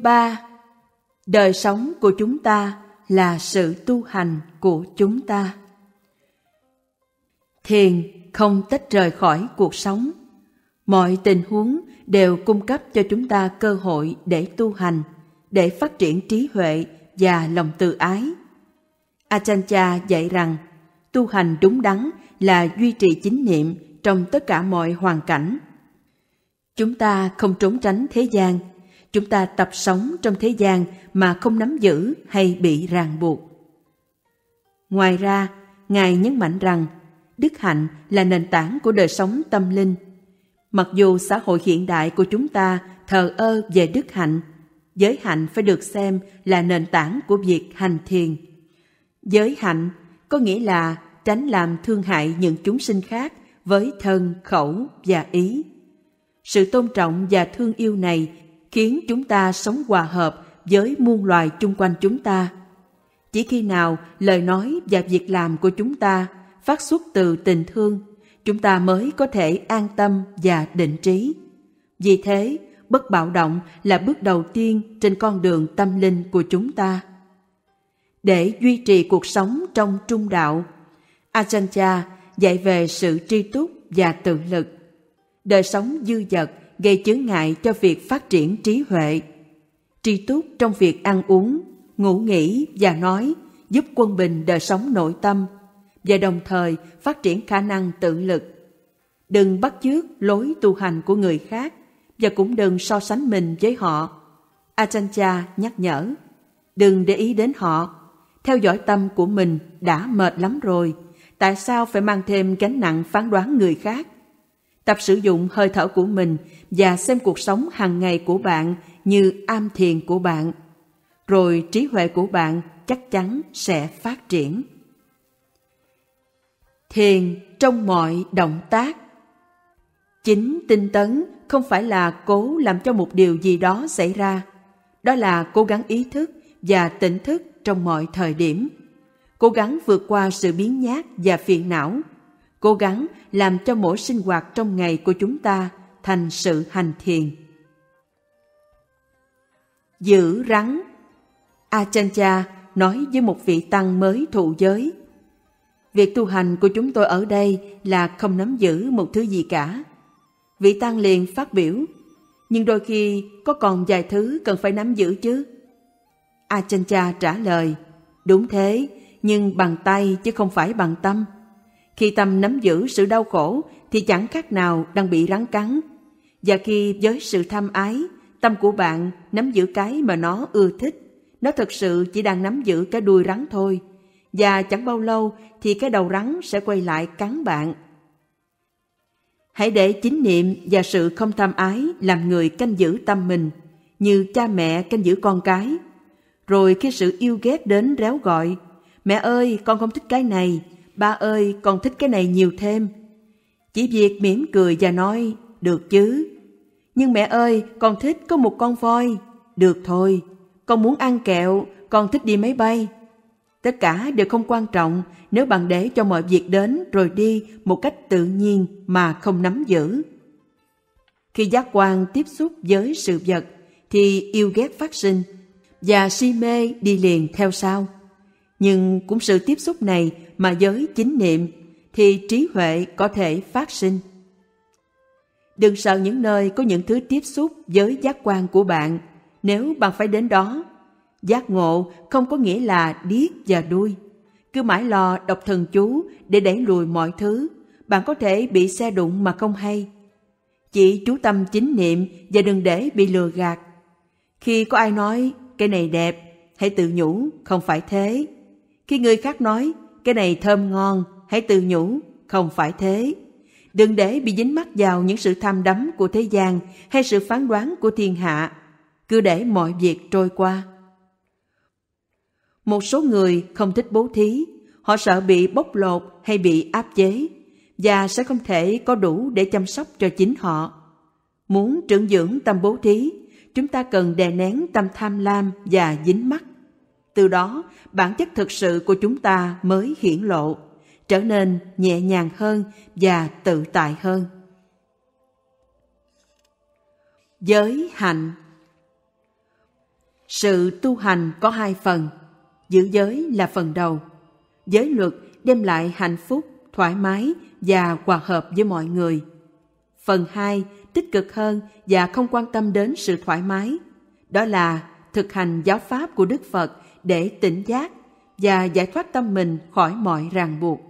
Chương 3 Đời sống của chúng ta là sự tu hành của chúng ta. Thiền không tách rời khỏi cuộc sống. Mọi tình huống đều cung cấp cho chúng ta cơ hội để tu hành, để phát triển trí huệ và lòng từ ái. Achancha dạy rằng, tu hành đúng đắn là duy trì chính niệm trong tất cả mọi hoàn cảnh. Chúng ta không trốn tránh thế gian – chúng ta tập sống trong thế gian mà không nắm giữ hay bị ràng buộc. Ngoài ra, Ngài nhấn mạnh rằng đức hạnh là nền tảng của đời sống tâm linh. Mặc dù xã hội hiện đại của chúng ta thờ ơ về đức hạnh, giới hạnh phải được xem là nền tảng của việc hành thiền. Giới hạnh có nghĩa là tránh làm thương hại những chúng sinh khác với thân, khẩu và ý. Sự tôn trọng và thương yêu này khiến chúng ta sống hòa hợp với muôn loài chung quanh chúng ta. Chỉ khi nào lời nói và việc làm của chúng ta phát xuất từ tình thương, chúng ta mới có thể an tâm và định trí. Vì thế, bất bạo động là bước đầu tiên trên con đường tâm linh của chúng ta. Để duy trì cuộc sống trong trung đạo, Ajahn Chah dạy về sự tri túc và tự lực. Đời sống dư dật gây chướng ngại cho việc phát triển trí huệ. Tri túc trong việc ăn uống, ngủ nghỉ và nói giúp quân bình đời sống nội tâm và đồng thời phát triển khả năng tự lực. Đừng bắt chước lối tu hành của người khác và cũng đừng so sánh mình với họ. Achancha nhắc nhở, đừng để ý đến họ. Theo dõi tâm của mình đã mệt lắm rồi, tại sao phải mang thêm gánh nặng phán đoán người khác? tập sử dụng hơi thở của mình và xem cuộc sống hàng ngày của bạn như am thiền của bạn rồi trí huệ của bạn chắc chắn sẽ phát triển thiền trong mọi động tác chính tinh tấn không phải là cố làm cho một điều gì đó xảy ra đó là cố gắng ý thức và tỉnh thức trong mọi thời điểm cố gắng vượt qua sự biến nhát và phiền não cố gắng làm cho mỗi sinh hoạt trong ngày của chúng ta thành sự hành thiền. Giữ rắn A-chen-cha nói với một vị tăng mới thụ giới. Việc tu hành của chúng tôi ở đây là không nắm giữ một thứ gì cả. Vị tăng liền phát biểu, nhưng đôi khi có còn vài thứ cần phải nắm giữ chứ. A-chen-cha trả lời, đúng thế, nhưng bằng tay chứ không phải bằng tâm. Khi tâm nắm giữ sự đau khổ thì chẳng khác nào đang bị rắn cắn. Và khi với sự tham ái, tâm của bạn nắm giữ cái mà nó ưa thích, nó thật sự chỉ đang nắm giữ cái đuôi rắn thôi. Và chẳng bao lâu thì cái đầu rắn sẽ quay lại cắn bạn. Hãy để chính niệm và sự không tham ái làm người canh giữ tâm mình, như cha mẹ canh giữ con cái. Rồi khi sự yêu ghét đến réo gọi, mẹ ơi con không thích cái này, ba ơi con thích cái này nhiều thêm. Chỉ việc mỉm cười và nói, được chứ. Nhưng mẹ ơi, con thích có một con voi. Được thôi, con muốn ăn kẹo, con thích đi máy bay. Tất cả đều không quan trọng nếu bạn để cho mọi việc đến rồi đi một cách tự nhiên mà không nắm giữ. Khi giác quan tiếp xúc với sự vật thì yêu ghét phát sinh và si mê đi liền theo sau nhưng cũng sự tiếp xúc này mà giới chính niệm thì trí huệ có thể phát sinh đừng sợ những nơi có những thứ tiếp xúc với giác quan của bạn nếu bạn phải đến đó giác ngộ không có nghĩa là điếc và đuôi cứ mãi lo đọc thần chú để đẩy lùi mọi thứ bạn có thể bị xe đụng mà không hay chỉ chú tâm chính niệm và đừng để bị lừa gạt khi có ai nói cái này đẹp hãy tự nhủ không phải thế khi người khác nói, cái này thơm ngon, hãy tự nhủ, không phải thế. Đừng để bị dính mắc vào những sự tham đắm của thế gian hay sự phán đoán của thiên hạ. Cứ để mọi việc trôi qua. Một số người không thích bố thí, họ sợ bị bóc lột hay bị áp chế và sẽ không thể có đủ để chăm sóc cho chính họ. Muốn trưởng dưỡng tâm bố thí, chúng ta cần đè nén tâm tham lam và dính mắt từ đó bản chất thực sự của chúng ta mới hiển lộ trở nên nhẹ nhàng hơn và tự tại hơn giới hạnh sự tu hành có hai phần giữ giới là phần đầu giới luật đem lại hạnh phúc thoải mái và hòa hợp với mọi người phần hai tích cực hơn và không quan tâm đến sự thoải mái đó là thực hành giáo pháp của đức phật để tỉnh giác và giải thoát tâm mình khỏi mọi ràng buộc.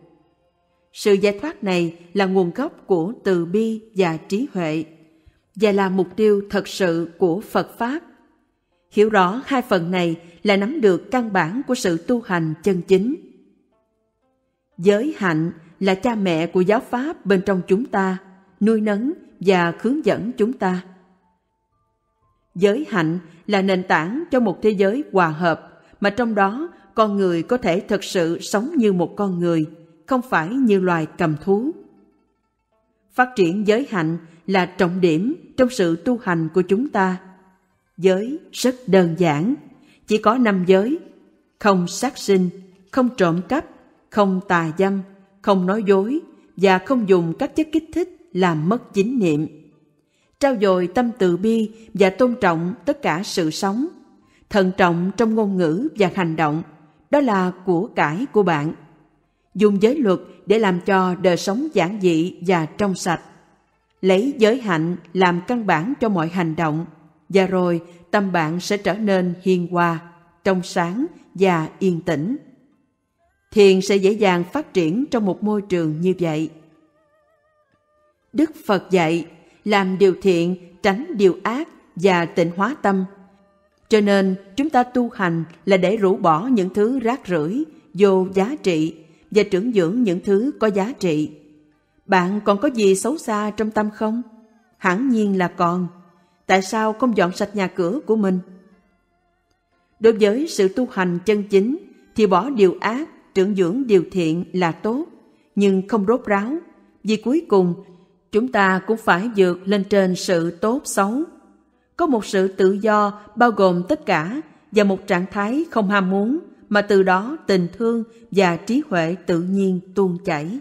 Sự giải thoát này là nguồn gốc của từ bi và trí huệ và là mục tiêu thật sự của Phật Pháp. Hiểu rõ hai phần này là nắm được căn bản của sự tu hành chân chính. Giới hạnh là cha mẹ của giáo Pháp bên trong chúng ta, nuôi nấng và hướng dẫn chúng ta. Giới hạnh là nền tảng cho một thế giới hòa hợp mà trong đó con người có thể thật sự sống như một con người, không phải như loài cầm thú. Phát triển giới hạnh là trọng điểm trong sự tu hành của chúng ta. Giới rất đơn giản, chỉ có năm giới, không sát sinh, không trộm cắp, không tà dâm, không nói dối và không dùng các chất kích thích làm mất chính niệm. Trao dồi tâm từ bi và tôn trọng tất cả sự sống thận trọng trong ngôn ngữ và hành động đó là của cải của bạn dùng giới luật để làm cho đời sống giản dị và trong sạch lấy giới hạnh làm căn bản cho mọi hành động và rồi tâm bạn sẽ trở nên hiền hòa trong sáng và yên tĩnh thiền sẽ dễ dàng phát triển trong một môi trường như vậy đức phật dạy làm điều thiện tránh điều ác và tịnh hóa tâm cho nên, chúng ta tu hành là để rũ bỏ những thứ rác rưởi, vô giá trị và trưởng dưỡng những thứ có giá trị. Bạn còn có gì xấu xa trong tâm không? Hẳn nhiên là còn. Tại sao không dọn sạch nhà cửa của mình? Đối với sự tu hành chân chính thì bỏ điều ác, trưởng dưỡng điều thiện là tốt, nhưng không rốt ráo, vì cuối cùng chúng ta cũng phải vượt lên trên sự tốt xấu có một sự tự do bao gồm tất cả và một trạng thái không ham muốn mà từ đó tình thương và trí huệ tự nhiên tuôn chảy.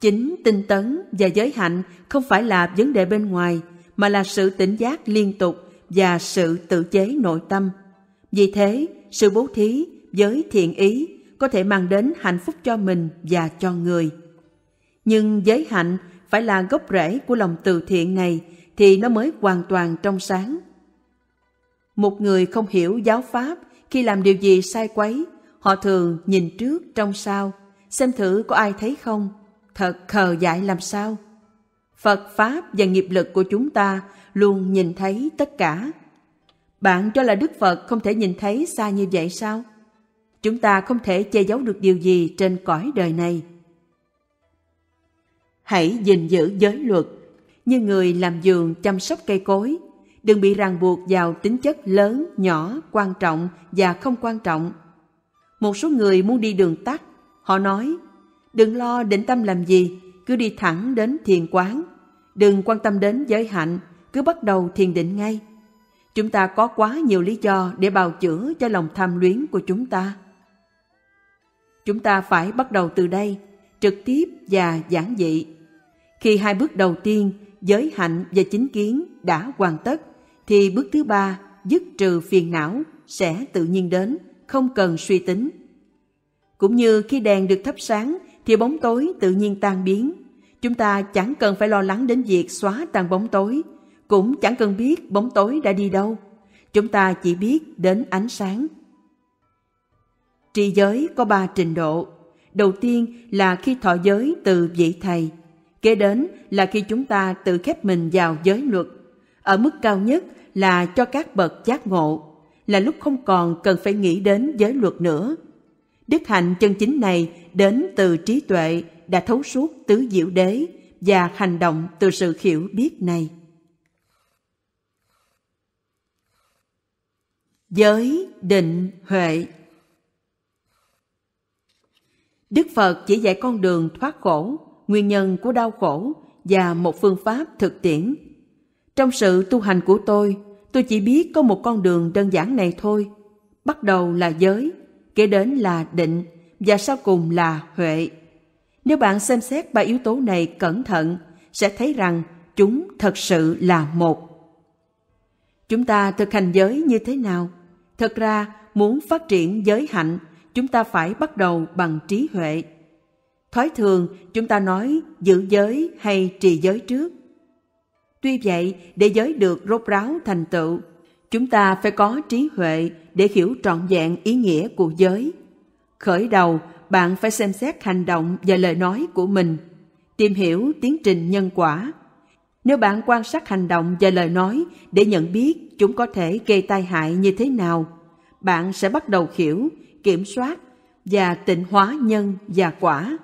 Chính tinh tấn và giới hạnh không phải là vấn đề bên ngoài mà là sự tỉnh giác liên tục và sự tự chế nội tâm. Vì thế, sự bố thí với thiện ý có thể mang đến hạnh phúc cho mình và cho người. Nhưng giới hạnh phải là gốc rễ của lòng từ thiện này thì nó mới hoàn toàn trong sáng. Một người không hiểu giáo pháp khi làm điều gì sai quấy, họ thường nhìn trước trong sau, xem thử có ai thấy không, thật khờ dại làm sao. Phật Pháp và nghiệp lực của chúng ta luôn nhìn thấy tất cả. Bạn cho là Đức Phật không thể nhìn thấy xa như vậy sao? Chúng ta không thể che giấu được điều gì trên cõi đời này. Hãy gìn giữ giới luật như người làm giường chăm sóc cây cối. Đừng bị ràng buộc vào tính chất lớn, nhỏ, quan trọng và không quan trọng. Một số người muốn đi đường tắt, họ nói, đừng lo định tâm làm gì, cứ đi thẳng đến thiền quán. Đừng quan tâm đến giới hạnh, cứ bắt đầu thiền định ngay. Chúng ta có quá nhiều lý do để bào chữa cho lòng tham luyến của chúng ta. Chúng ta phải bắt đầu từ đây, trực tiếp và giản dị. Khi hai bước đầu tiên giới hạnh và chính kiến đã hoàn tất thì bước thứ ba dứt trừ phiền não sẽ tự nhiên đến không cần suy tính cũng như khi đèn được thắp sáng thì bóng tối tự nhiên tan biến chúng ta chẳng cần phải lo lắng đến việc xóa tan bóng tối cũng chẳng cần biết bóng tối đã đi đâu chúng ta chỉ biết đến ánh sáng Tri giới có ba trình độ. Đầu tiên là khi thọ giới từ vị thầy, Kế đến là khi chúng ta tự khép mình vào giới luật. Ở mức cao nhất là cho các bậc giác ngộ, là lúc không còn cần phải nghĩ đến giới luật nữa. Đức hạnh chân chính này đến từ trí tuệ đã thấu suốt tứ diệu đế và hành động từ sự hiểu biết này. Giới định huệ Đức Phật chỉ dạy con đường thoát khổ nguyên nhân của đau khổ và một phương pháp thực tiễn. Trong sự tu hành của tôi, tôi chỉ biết có một con đường đơn giản này thôi. Bắt đầu là giới, kế đến là định và sau cùng là huệ. Nếu bạn xem xét ba yếu tố này cẩn thận, sẽ thấy rằng chúng thật sự là một. Chúng ta thực hành giới như thế nào? Thật ra, muốn phát triển giới hạnh, chúng ta phải bắt đầu bằng trí huệ. Thói thường, chúng ta nói giữ giới hay trì giới trước. Tuy vậy, để giới được rốt ráo thành tựu, chúng ta phải có trí huệ để hiểu trọn vẹn ý nghĩa của giới. Khởi đầu, bạn phải xem xét hành động và lời nói của mình, tìm hiểu tiến trình nhân quả. Nếu bạn quan sát hành động và lời nói để nhận biết chúng có thể gây tai hại như thế nào, bạn sẽ bắt đầu hiểu, kiểm soát và tịnh hóa nhân và quả.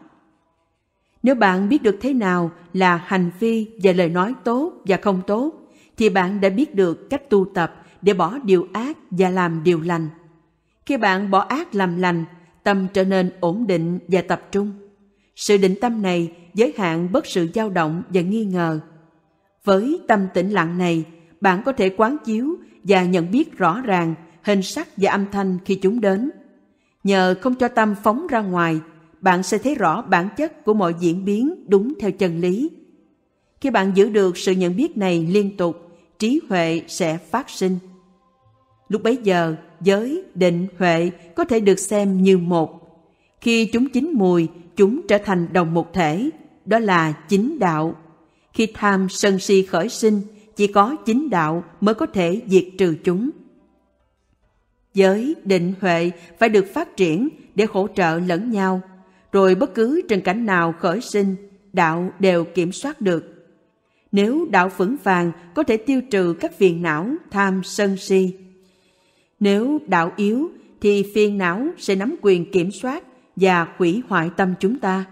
Nếu bạn biết được thế nào là hành vi và lời nói tốt và không tốt, thì bạn đã biết được cách tu tập để bỏ điều ác và làm điều lành. Khi bạn bỏ ác làm lành, tâm trở nên ổn định và tập trung. Sự định tâm này giới hạn bất sự dao động và nghi ngờ. Với tâm tĩnh lặng này, bạn có thể quán chiếu và nhận biết rõ ràng hình sắc và âm thanh khi chúng đến. Nhờ không cho tâm phóng ra ngoài bạn sẽ thấy rõ bản chất của mọi diễn biến đúng theo chân lý. Khi bạn giữ được sự nhận biết này liên tục, trí huệ sẽ phát sinh. Lúc bấy giờ, giới, định, huệ có thể được xem như một. Khi chúng chín mùi, chúng trở thành đồng một thể, đó là chính đạo. Khi tham sân si khởi sinh, chỉ có chính đạo mới có thể diệt trừ chúng. Giới, định, huệ phải được phát triển để hỗ trợ lẫn nhau – rồi bất cứ trần cảnh nào khởi sinh, đạo đều kiểm soát được. Nếu đạo vững vàng có thể tiêu trừ các phiền não tham sân si. Nếu đạo yếu thì phiền não sẽ nắm quyền kiểm soát và hủy hoại tâm chúng ta.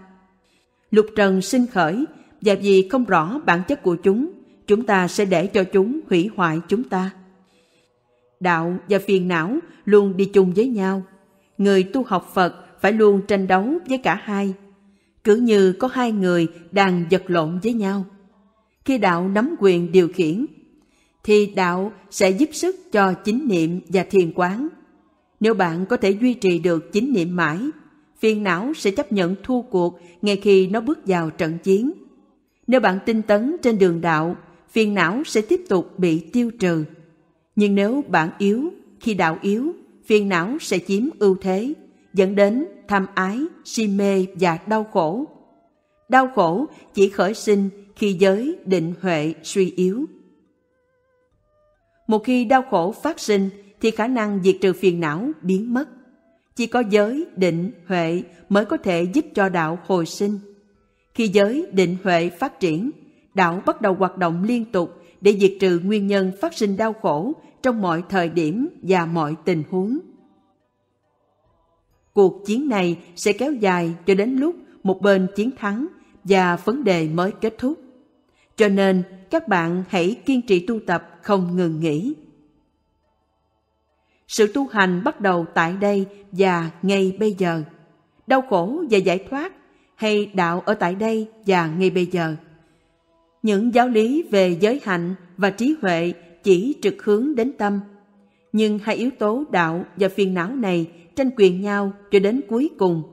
Lục trần sinh khởi và vì không rõ bản chất của chúng, chúng ta sẽ để cho chúng hủy hoại chúng ta. Đạo và phiền não luôn đi chung với nhau. Người tu học Phật phải luôn tranh đấu với cả hai, cứ như có hai người đang vật lộn với nhau. Khi đạo nắm quyền điều khiển, thì đạo sẽ giúp sức cho chính niệm và thiền quán. Nếu bạn có thể duy trì được chính niệm mãi, phiền não sẽ chấp nhận thua cuộc ngay khi nó bước vào trận chiến. Nếu bạn tinh tấn trên đường đạo, phiền não sẽ tiếp tục bị tiêu trừ. Nhưng nếu bạn yếu, khi đạo yếu, phiền não sẽ chiếm ưu thế dẫn đến tham ái, si mê và đau khổ. Đau khổ chỉ khởi sinh khi giới định huệ suy yếu. Một khi đau khổ phát sinh thì khả năng diệt trừ phiền não biến mất. Chỉ có giới định huệ mới có thể giúp cho đạo hồi sinh. Khi giới định huệ phát triển, đạo bắt đầu hoạt động liên tục để diệt trừ nguyên nhân phát sinh đau khổ trong mọi thời điểm và mọi tình huống. Cuộc chiến này sẽ kéo dài cho đến lúc một bên chiến thắng và vấn đề mới kết thúc. Cho nên, các bạn hãy kiên trì tu tập không ngừng nghỉ. Sự tu hành bắt đầu tại đây và ngay bây giờ. Đau khổ và giải thoát hay đạo ở tại đây và ngay bây giờ. Những giáo lý về giới hạnh và trí huệ chỉ trực hướng đến tâm. Nhưng hai yếu tố đạo và phiền não này tranh quyền nhau cho đến cuối cùng.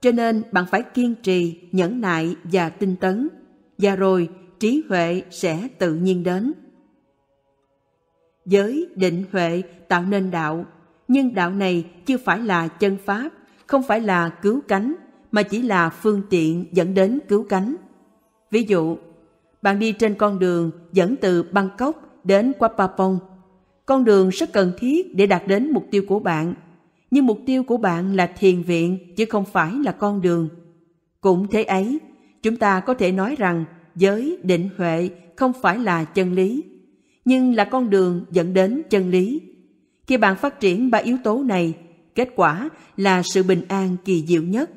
Cho nên bạn phải kiên trì, nhẫn nại và tinh tấn, và rồi trí huệ sẽ tự nhiên đến. Giới định huệ tạo nên đạo, nhưng đạo này chưa phải là chân pháp, không phải là cứu cánh, mà chỉ là phương tiện dẫn đến cứu cánh. Ví dụ, bạn đi trên con đường dẫn từ Bangkok đến Quapapong. Con đường rất cần thiết để đạt đến mục tiêu của bạn – nhưng mục tiêu của bạn là thiền viện chứ không phải là con đường. Cũng thế ấy, chúng ta có thể nói rằng giới định huệ không phải là chân lý, nhưng là con đường dẫn đến chân lý. Khi bạn phát triển ba yếu tố này, kết quả là sự bình an kỳ diệu nhất.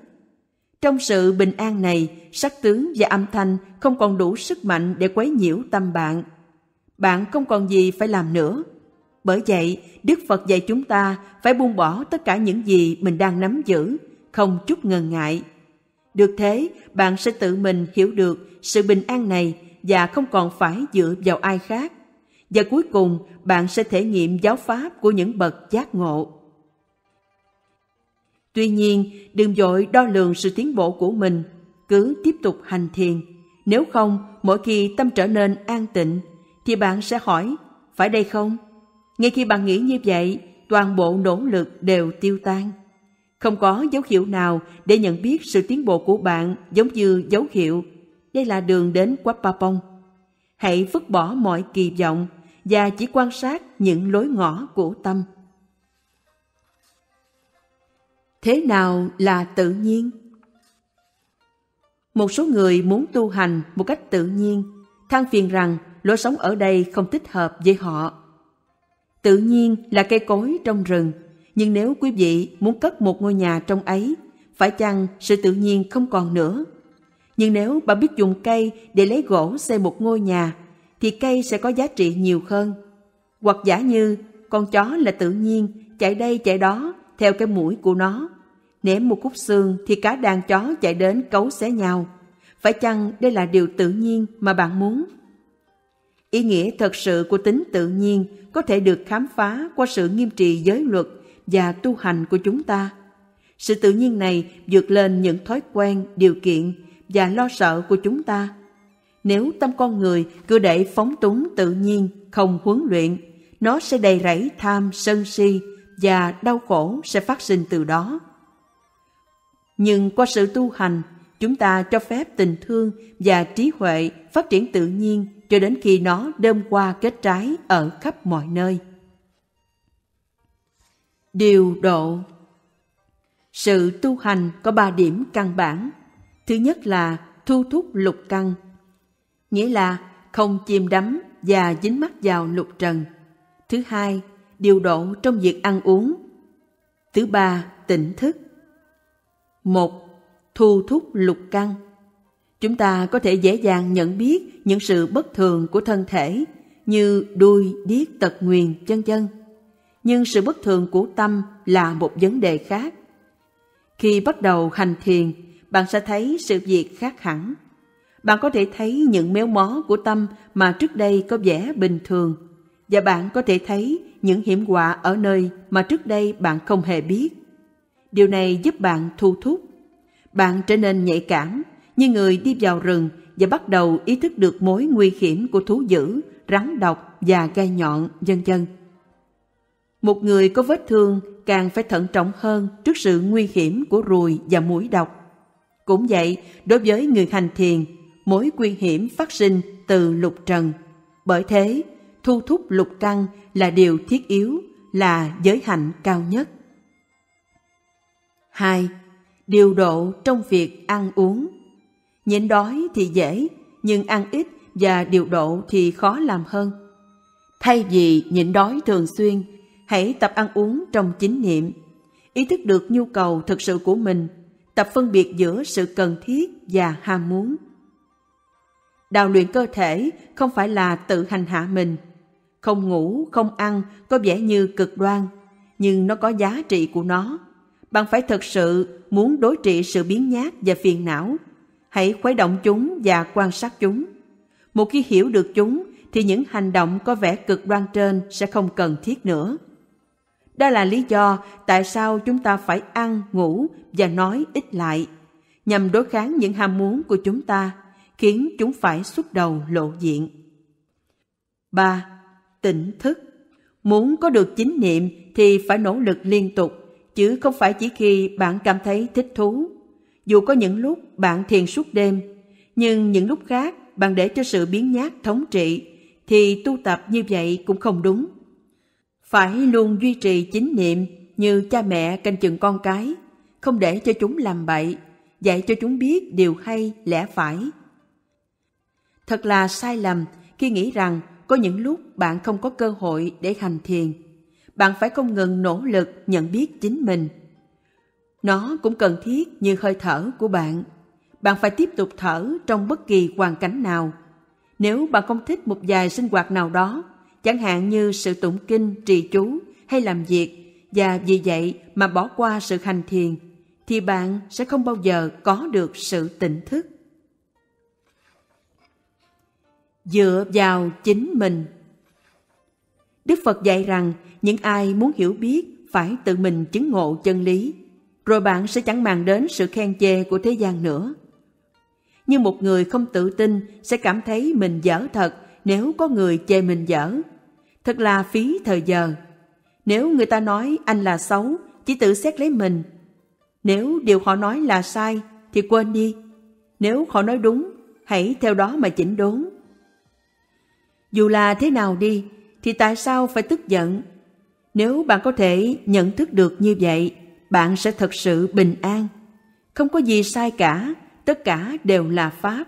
Trong sự bình an này, sắc tướng và âm thanh không còn đủ sức mạnh để quấy nhiễu tâm bạn. Bạn không còn gì phải làm nữa – bởi vậy, Đức Phật dạy chúng ta phải buông bỏ tất cả những gì mình đang nắm giữ, không chút ngần ngại. Được thế, bạn sẽ tự mình hiểu được sự bình an này và không còn phải dựa vào ai khác. Và cuối cùng, bạn sẽ thể nghiệm giáo pháp của những bậc giác ngộ. Tuy nhiên, đừng dội đo lường sự tiến bộ của mình, cứ tiếp tục hành thiền. Nếu không, mỗi khi tâm trở nên an tịnh, thì bạn sẽ hỏi, phải đây không? Ngay khi bạn nghĩ như vậy, toàn bộ nỗ lực đều tiêu tan. Không có dấu hiệu nào để nhận biết sự tiến bộ của bạn giống như dấu hiệu đây là đường đến Quapapong. Hãy vứt bỏ mọi kỳ vọng và chỉ quan sát những lối ngõ của tâm. Thế nào là tự nhiên? Một số người muốn tu hành một cách tự nhiên, than phiền rằng lối sống ở đây không thích hợp với họ. Tự nhiên là cây cối trong rừng, nhưng nếu quý vị muốn cất một ngôi nhà trong ấy, phải chăng sự tự nhiên không còn nữa? Nhưng nếu bạn biết dùng cây để lấy gỗ xây một ngôi nhà, thì cây sẽ có giá trị nhiều hơn. Hoặc giả như con chó là tự nhiên, chạy đây chạy đó theo cái mũi của nó. Ném một khúc xương thì cả đàn chó chạy đến cấu xé nhau. Phải chăng đây là điều tự nhiên mà bạn muốn? Ý nghĩa thật sự của tính tự nhiên có thể được khám phá qua sự nghiêm trì giới luật và tu hành của chúng ta. Sự tự nhiên này vượt lên những thói quen, điều kiện và lo sợ của chúng ta. Nếu tâm con người cứ để phóng túng tự nhiên, không huấn luyện, nó sẽ đầy rẫy tham, sân si và đau khổ sẽ phát sinh từ đó. Nhưng qua sự tu hành, chúng ta cho phép tình thương và trí huệ phát triển tự nhiên cho đến khi nó đơm qua kết trái ở khắp mọi nơi. Điều độ Sự tu hành có ba điểm căn bản. Thứ nhất là thu thúc lục căn, nghĩa là không chìm đắm và dính mắc vào lục trần. Thứ hai, điều độ trong việc ăn uống. Thứ ba, tỉnh thức. một Thu thúc lục căn Chúng ta có thể dễ dàng nhận biết những sự bất thường của thân thể như đuôi, điếc, tật nguyền, chân chân. Nhưng sự bất thường của tâm là một vấn đề khác. Khi bắt đầu hành thiền, bạn sẽ thấy sự việc khác hẳn. Bạn có thể thấy những méo mó của tâm mà trước đây có vẻ bình thường và bạn có thể thấy những hiểm họa ở nơi mà trước đây bạn không hề biết. Điều này giúp bạn thu thúc. Bạn trở nên nhạy cảm như người đi vào rừng và bắt đầu ý thức được mối nguy hiểm của thú dữ, rắn độc và gai nhọn, vân vân. Một người có vết thương càng phải thận trọng hơn trước sự nguy hiểm của ruồi và mũi độc. Cũng vậy, đối với người hành thiền, mối nguy hiểm phát sinh từ lục trần. Bởi thế, thu thúc lục căn là điều thiết yếu, là giới hạnh cao nhất. 2. Điều độ trong việc ăn uống Nhịn đói thì dễ, nhưng ăn ít và điều độ thì khó làm hơn. Thay vì nhịn đói thường xuyên, hãy tập ăn uống trong chính niệm. Ý thức được nhu cầu thực sự của mình, tập phân biệt giữa sự cần thiết và ham muốn. Đào luyện cơ thể không phải là tự hành hạ mình. Không ngủ, không ăn có vẻ như cực đoan, nhưng nó có giá trị của nó. Bạn phải thực sự muốn đối trị sự biến nhát và phiền não hãy khuấy động chúng và quan sát chúng. Một khi hiểu được chúng thì những hành động có vẻ cực đoan trên sẽ không cần thiết nữa. Đó là lý do tại sao chúng ta phải ăn, ngủ và nói ít lại nhằm đối kháng những ham muốn của chúng ta, khiến chúng phải xuất đầu lộ diện. 3. Tỉnh thức Muốn có được chính niệm thì phải nỗ lực liên tục, chứ không phải chỉ khi bạn cảm thấy thích thú dù có những lúc bạn thiền suốt đêm, nhưng những lúc khác bạn để cho sự biến nhát thống trị, thì tu tập như vậy cũng không đúng. Phải luôn duy trì chính niệm như cha mẹ canh chừng con cái, không để cho chúng làm bậy, dạy cho chúng biết điều hay lẽ phải. Thật là sai lầm khi nghĩ rằng có những lúc bạn không có cơ hội để hành thiền. Bạn phải không ngừng nỗ lực nhận biết chính mình – nó cũng cần thiết như hơi thở của bạn. Bạn phải tiếp tục thở trong bất kỳ hoàn cảnh nào. Nếu bạn không thích một vài sinh hoạt nào đó, chẳng hạn như sự tụng kinh, trì chú hay làm việc, và vì vậy mà bỏ qua sự hành thiền, thì bạn sẽ không bao giờ có được sự tỉnh thức. Dựa vào chính mình Đức Phật dạy rằng những ai muốn hiểu biết phải tự mình chứng ngộ chân lý rồi bạn sẽ chẳng màng đến sự khen chê của thế gian nữa. Nhưng một người không tự tin sẽ cảm thấy mình dở thật nếu có người chê mình dở. Thật là phí thời giờ. Nếu người ta nói anh là xấu, chỉ tự xét lấy mình. Nếu điều họ nói là sai, thì quên đi. Nếu họ nói đúng, hãy theo đó mà chỉnh đốn. Dù là thế nào đi, thì tại sao phải tức giận? Nếu bạn có thể nhận thức được như vậy, bạn sẽ thật sự bình an. Không có gì sai cả, tất cả đều là Pháp.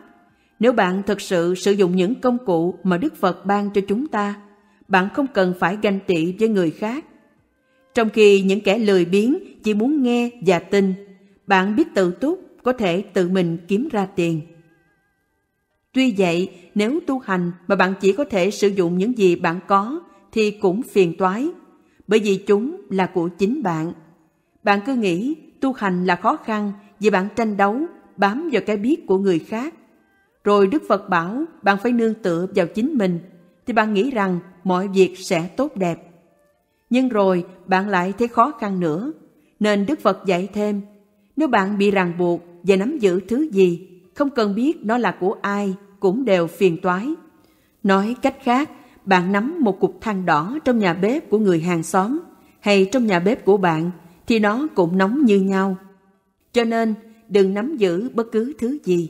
Nếu bạn thật sự sử dụng những công cụ mà Đức Phật ban cho chúng ta, bạn không cần phải ganh tị với người khác. Trong khi những kẻ lười biếng chỉ muốn nghe và tin, bạn biết tự túc có thể tự mình kiếm ra tiền. Tuy vậy, nếu tu hành mà bạn chỉ có thể sử dụng những gì bạn có thì cũng phiền toái, bởi vì chúng là của chính bạn bạn cứ nghĩ tu hành là khó khăn vì bạn tranh đấu, bám vào cái biết của người khác. Rồi Đức Phật bảo bạn phải nương tựa vào chính mình, thì bạn nghĩ rằng mọi việc sẽ tốt đẹp. Nhưng rồi bạn lại thấy khó khăn nữa, nên Đức Phật dạy thêm, nếu bạn bị ràng buộc và nắm giữ thứ gì, không cần biết nó là của ai cũng đều phiền toái. Nói cách khác, bạn nắm một cục than đỏ trong nhà bếp của người hàng xóm hay trong nhà bếp của bạn thì nó cũng nóng như nhau. Cho nên, đừng nắm giữ bất cứ thứ gì.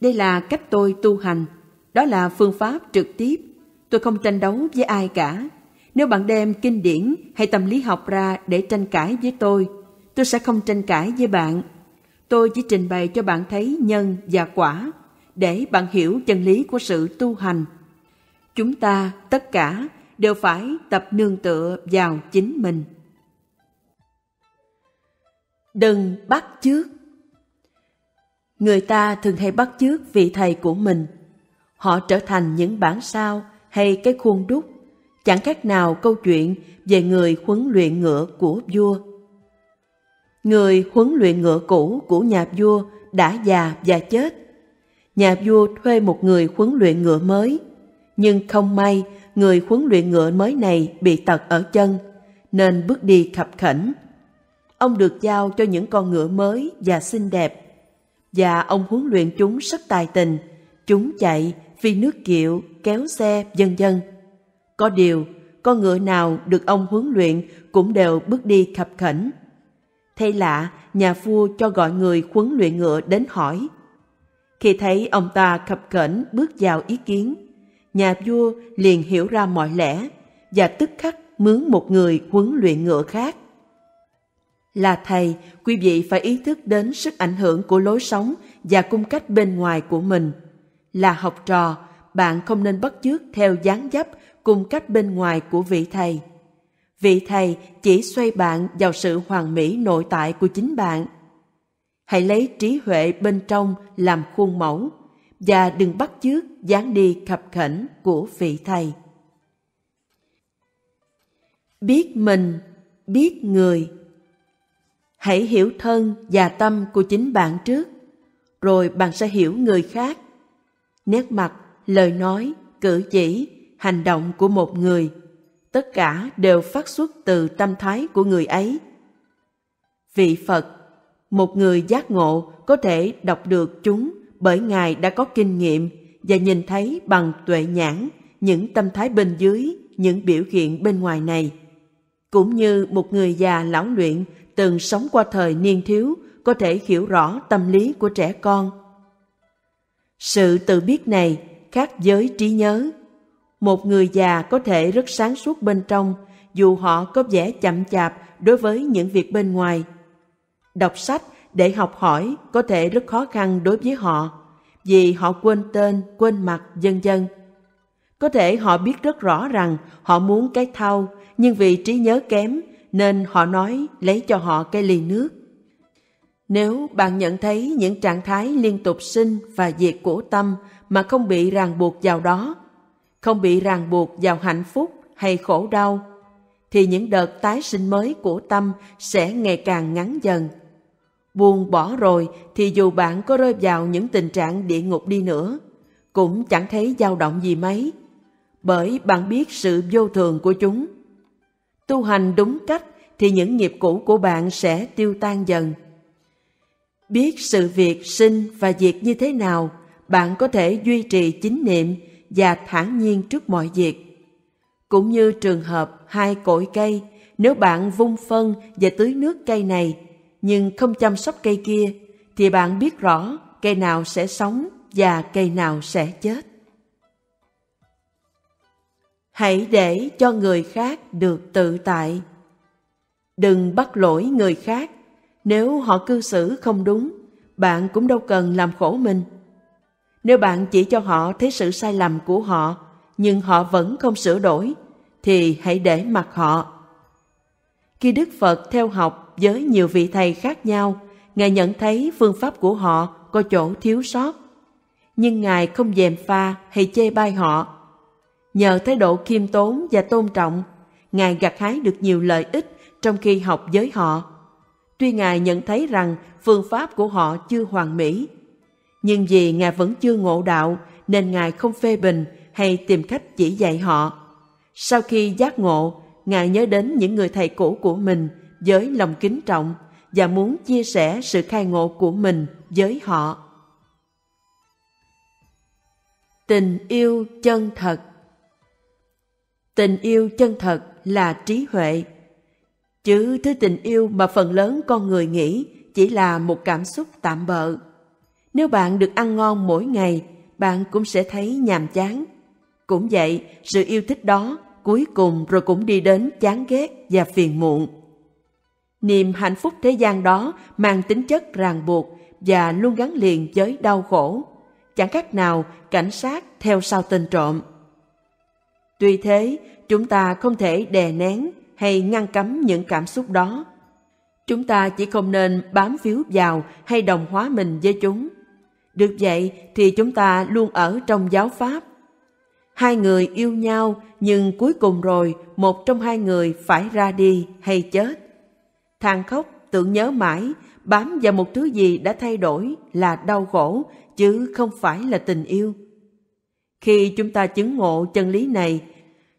Đây là cách tôi tu hành, đó là phương pháp trực tiếp. Tôi không tranh đấu với ai cả. Nếu bạn đem kinh điển hay tâm lý học ra để tranh cãi với tôi, tôi sẽ không tranh cãi với bạn. Tôi chỉ trình bày cho bạn thấy nhân và quả, để bạn hiểu chân lý của sự tu hành. Chúng ta tất cả đều phải tập nương tựa vào chính mình đừng bắt chước người ta thường hay bắt chước vị thầy của mình họ trở thành những bản sao hay cái khuôn đúc chẳng khác nào câu chuyện về người huấn luyện ngựa của vua người huấn luyện ngựa cũ của nhà vua đã già và chết nhà vua thuê một người huấn luyện ngựa mới nhưng không may người huấn luyện ngựa mới này bị tật ở chân nên bước đi khập khỉnh Ông được giao cho những con ngựa mới và xinh đẹp. Và ông huấn luyện chúng rất tài tình. Chúng chạy, phi nước kiệu, kéo xe, vân vân. Có điều, con ngựa nào được ông huấn luyện cũng đều bước đi khập khẩn. Thế lạ, nhà vua cho gọi người huấn luyện ngựa đến hỏi. Khi thấy ông ta khập khẩn bước vào ý kiến, nhà vua liền hiểu ra mọi lẽ và tức khắc mướn một người huấn luyện ngựa khác. Là thầy, quý vị phải ý thức đến sức ảnh hưởng của lối sống và cung cách bên ngoài của mình. Là học trò, bạn không nên bắt chước theo dáng dấp cung cách bên ngoài của vị thầy. Vị thầy chỉ xoay bạn vào sự hoàn mỹ nội tại của chính bạn. Hãy lấy trí huệ bên trong làm khuôn mẫu và đừng bắt chước dáng đi khập khẩn của vị thầy. Biết mình, biết người – hãy hiểu thân và tâm của chính bạn trước rồi bạn sẽ hiểu người khác nét mặt lời nói cử chỉ hành động của một người tất cả đều phát xuất từ tâm thái của người ấy vị phật một người giác ngộ có thể đọc được chúng bởi ngài đã có kinh nghiệm và nhìn thấy bằng tuệ nhãn những tâm thái bên dưới những biểu hiện bên ngoài này cũng như một người già lão luyện từng sống qua thời niên thiếu có thể hiểu rõ tâm lý của trẻ con. Sự tự biết này khác với trí nhớ. Một người già có thể rất sáng suốt bên trong dù họ có vẻ chậm chạp đối với những việc bên ngoài. Đọc sách để học hỏi có thể rất khó khăn đối với họ vì họ quên tên, quên mặt, dân dân. Có thể họ biết rất rõ rằng họ muốn cái thau nhưng vì trí nhớ kém nên họ nói lấy cho họ cái ly nước. Nếu bạn nhận thấy những trạng thái liên tục sinh và diệt của tâm mà không bị ràng buộc vào đó, không bị ràng buộc vào hạnh phúc hay khổ đau, thì những đợt tái sinh mới của tâm sẽ ngày càng ngắn dần. Buồn bỏ rồi thì dù bạn có rơi vào những tình trạng địa ngục đi nữa, cũng chẳng thấy dao động gì mấy, bởi bạn biết sự vô thường của chúng – tu hành đúng cách thì những nghiệp cũ của bạn sẽ tiêu tan dần. Biết sự việc sinh và diệt như thế nào, bạn có thể duy trì chính niệm và thản nhiên trước mọi việc. Cũng như trường hợp hai cội cây, nếu bạn vung phân và tưới nước cây này nhưng không chăm sóc cây kia thì bạn biết rõ cây nào sẽ sống và cây nào sẽ chết hãy để cho người khác được tự tại đừng bắt lỗi người khác nếu họ cư xử không đúng bạn cũng đâu cần làm khổ mình nếu bạn chỉ cho họ thấy sự sai lầm của họ nhưng họ vẫn không sửa đổi thì hãy để mặc họ khi đức phật theo học với nhiều vị thầy khác nhau ngài nhận thấy phương pháp của họ có chỗ thiếu sót nhưng ngài không dèm pha hay chê bai họ Nhờ thái độ khiêm tốn và tôn trọng, Ngài gặt hái được nhiều lợi ích trong khi học với họ. Tuy Ngài nhận thấy rằng phương pháp của họ chưa hoàn mỹ, nhưng vì Ngài vẫn chưa ngộ đạo nên Ngài không phê bình hay tìm cách chỉ dạy họ. Sau khi giác ngộ, Ngài nhớ đến những người thầy cũ của mình với lòng kính trọng và muốn chia sẻ sự khai ngộ của mình với họ. Tình yêu chân thật tình yêu chân thật là trí huệ chứ thứ tình yêu mà phần lớn con người nghĩ chỉ là một cảm xúc tạm bợ nếu bạn được ăn ngon mỗi ngày bạn cũng sẽ thấy nhàm chán cũng vậy sự yêu thích đó cuối cùng rồi cũng đi đến chán ghét và phiền muộn niềm hạnh phúc thế gian đó mang tính chất ràng buộc và luôn gắn liền với đau khổ chẳng khác nào cảnh sát theo sau tên trộm Tuy thế, chúng ta không thể đè nén hay ngăn cấm những cảm xúc đó. Chúng ta chỉ không nên bám phiếu vào hay đồng hóa mình với chúng. Được vậy thì chúng ta luôn ở trong giáo pháp. Hai người yêu nhau nhưng cuối cùng rồi một trong hai người phải ra đi hay chết. than khóc tưởng nhớ mãi bám vào một thứ gì đã thay đổi là đau khổ chứ không phải là tình yêu. Khi chúng ta chứng ngộ chân lý này,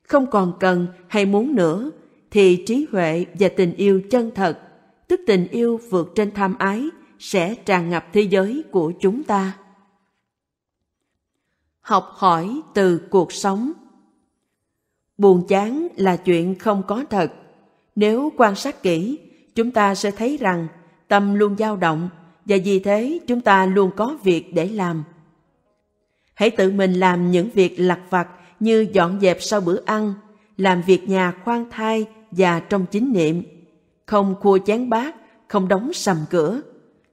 không còn cần hay muốn nữa, thì trí huệ và tình yêu chân thật, tức tình yêu vượt trên tham ái, sẽ tràn ngập thế giới của chúng ta. Học hỏi từ cuộc sống Buồn chán là chuyện không có thật. Nếu quan sát kỹ, chúng ta sẽ thấy rằng tâm luôn dao động và vì thế chúng ta luôn có việc để làm Hãy tự mình làm những việc lặt vặt như dọn dẹp sau bữa ăn, làm việc nhà khoan thai và trong chính niệm. Không khua chán bát, không đóng sầm cửa.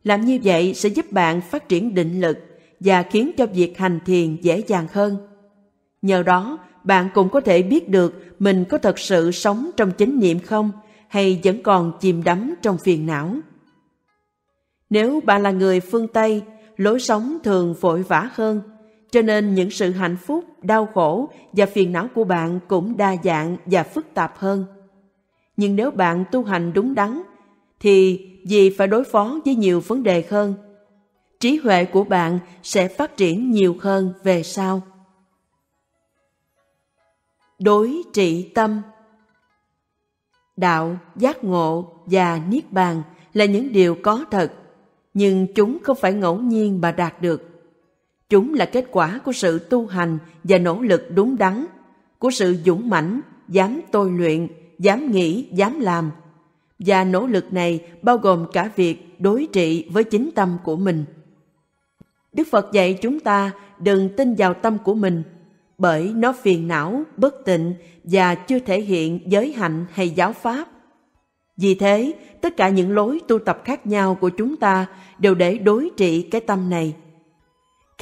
Làm như vậy sẽ giúp bạn phát triển định lực và khiến cho việc hành thiền dễ dàng hơn. Nhờ đó, bạn cũng có thể biết được mình có thật sự sống trong chánh niệm không hay vẫn còn chìm đắm trong phiền não. Nếu bạn là người phương Tây, lối sống thường vội vã hơn – cho nên những sự hạnh phúc đau khổ và phiền não của bạn cũng đa dạng và phức tạp hơn nhưng nếu bạn tu hành đúng đắn thì vì phải đối phó với nhiều vấn đề hơn trí huệ của bạn sẽ phát triển nhiều hơn về sau đối trị tâm đạo giác ngộ và niết bàn là những điều có thật nhưng chúng không phải ngẫu nhiên mà đạt được Chúng là kết quả của sự tu hành và nỗ lực đúng đắn, của sự dũng mãnh, dám tôi luyện, dám nghĩ, dám làm. Và nỗ lực này bao gồm cả việc đối trị với chính tâm của mình. Đức Phật dạy chúng ta đừng tin vào tâm của mình, bởi nó phiền não, bất tịnh và chưa thể hiện giới hạnh hay giáo pháp. Vì thế, tất cả những lối tu tập khác nhau của chúng ta đều để đối trị cái tâm này.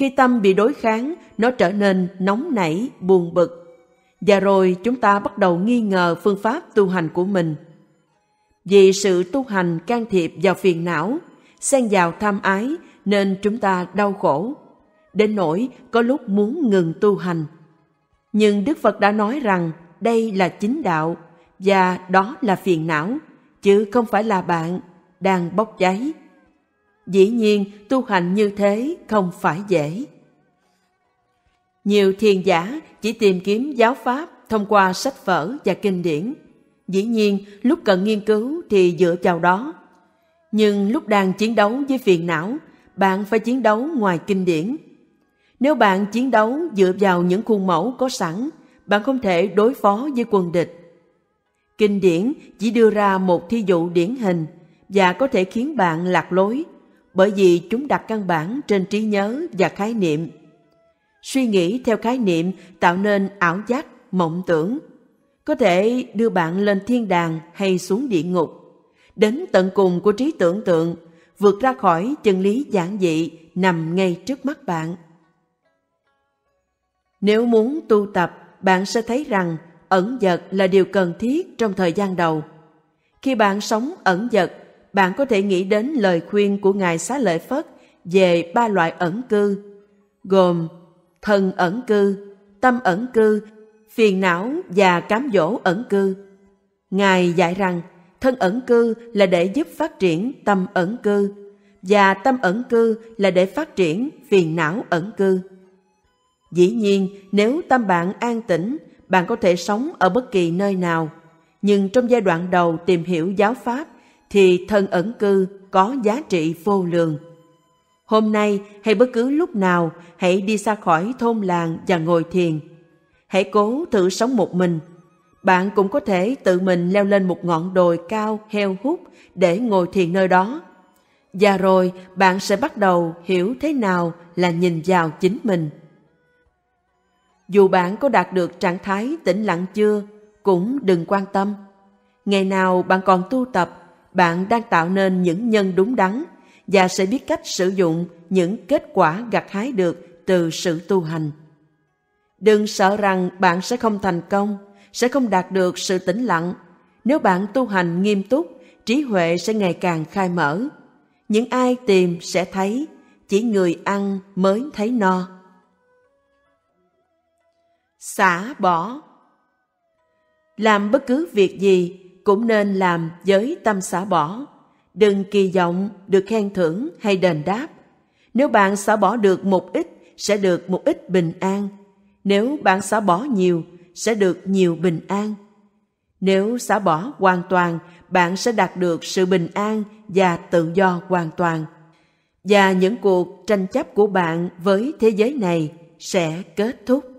Khi tâm bị đối kháng, nó trở nên nóng nảy, buồn bực. Và rồi chúng ta bắt đầu nghi ngờ phương pháp tu hành của mình. Vì sự tu hành can thiệp vào phiền não, xen vào tham ái nên chúng ta đau khổ. Đến nỗi có lúc muốn ngừng tu hành. Nhưng Đức Phật đã nói rằng đây là chính đạo và đó là phiền não, chứ không phải là bạn đang bốc cháy. Dĩ nhiên, tu hành như thế không phải dễ. Nhiều thiền giả chỉ tìm kiếm giáo pháp thông qua sách vở và kinh điển. Dĩ nhiên, lúc cần nghiên cứu thì dựa vào đó. Nhưng lúc đang chiến đấu với phiền não, bạn phải chiến đấu ngoài kinh điển. Nếu bạn chiến đấu dựa vào những khuôn mẫu có sẵn, bạn không thể đối phó với quân địch. Kinh điển chỉ đưa ra một thí dụ điển hình và có thể khiến bạn lạc lối bởi vì chúng đặt căn bản trên trí nhớ và khái niệm. Suy nghĩ theo khái niệm tạo nên ảo giác, mộng tưởng, có thể đưa bạn lên thiên đàng hay xuống địa ngục, đến tận cùng của trí tưởng tượng, vượt ra khỏi chân lý giản dị nằm ngay trước mắt bạn. Nếu muốn tu tập, bạn sẽ thấy rằng ẩn dật là điều cần thiết trong thời gian đầu. Khi bạn sống ẩn dật, bạn có thể nghĩ đến lời khuyên của Ngài Xá Lợi Phất về ba loại ẩn cư, gồm thân ẩn cư, tâm ẩn cư, phiền não và cám dỗ ẩn cư. Ngài dạy rằng thân ẩn cư là để giúp phát triển tâm ẩn cư và tâm ẩn cư là để phát triển phiền não ẩn cư. Dĩ nhiên, nếu tâm bạn an tĩnh, bạn có thể sống ở bất kỳ nơi nào. Nhưng trong giai đoạn đầu tìm hiểu giáo pháp, thì thân ẩn cư có giá trị vô lượng. Hôm nay hay bất cứ lúc nào hãy đi xa khỏi thôn làng và ngồi thiền. Hãy cố thử sống một mình. Bạn cũng có thể tự mình leo lên một ngọn đồi cao heo hút để ngồi thiền nơi đó. Và rồi bạn sẽ bắt đầu hiểu thế nào là nhìn vào chính mình. Dù bạn có đạt được trạng thái tĩnh lặng chưa, cũng đừng quan tâm. Ngày nào bạn còn tu tập bạn đang tạo nên những nhân đúng đắn và sẽ biết cách sử dụng những kết quả gặt hái được từ sự tu hành. Đừng sợ rằng bạn sẽ không thành công, sẽ không đạt được sự tĩnh lặng. Nếu bạn tu hành nghiêm túc, trí huệ sẽ ngày càng khai mở. Những ai tìm sẽ thấy, chỉ người ăn mới thấy no. Xả bỏ Làm bất cứ việc gì cũng nên làm với tâm xả bỏ. Đừng kỳ vọng được khen thưởng hay đền đáp. Nếu bạn xả bỏ được một ít, sẽ được một ít bình an. Nếu bạn xả bỏ nhiều, sẽ được nhiều bình an. Nếu xả bỏ hoàn toàn, bạn sẽ đạt được sự bình an và tự do hoàn toàn. Và những cuộc tranh chấp của bạn với thế giới này sẽ kết thúc.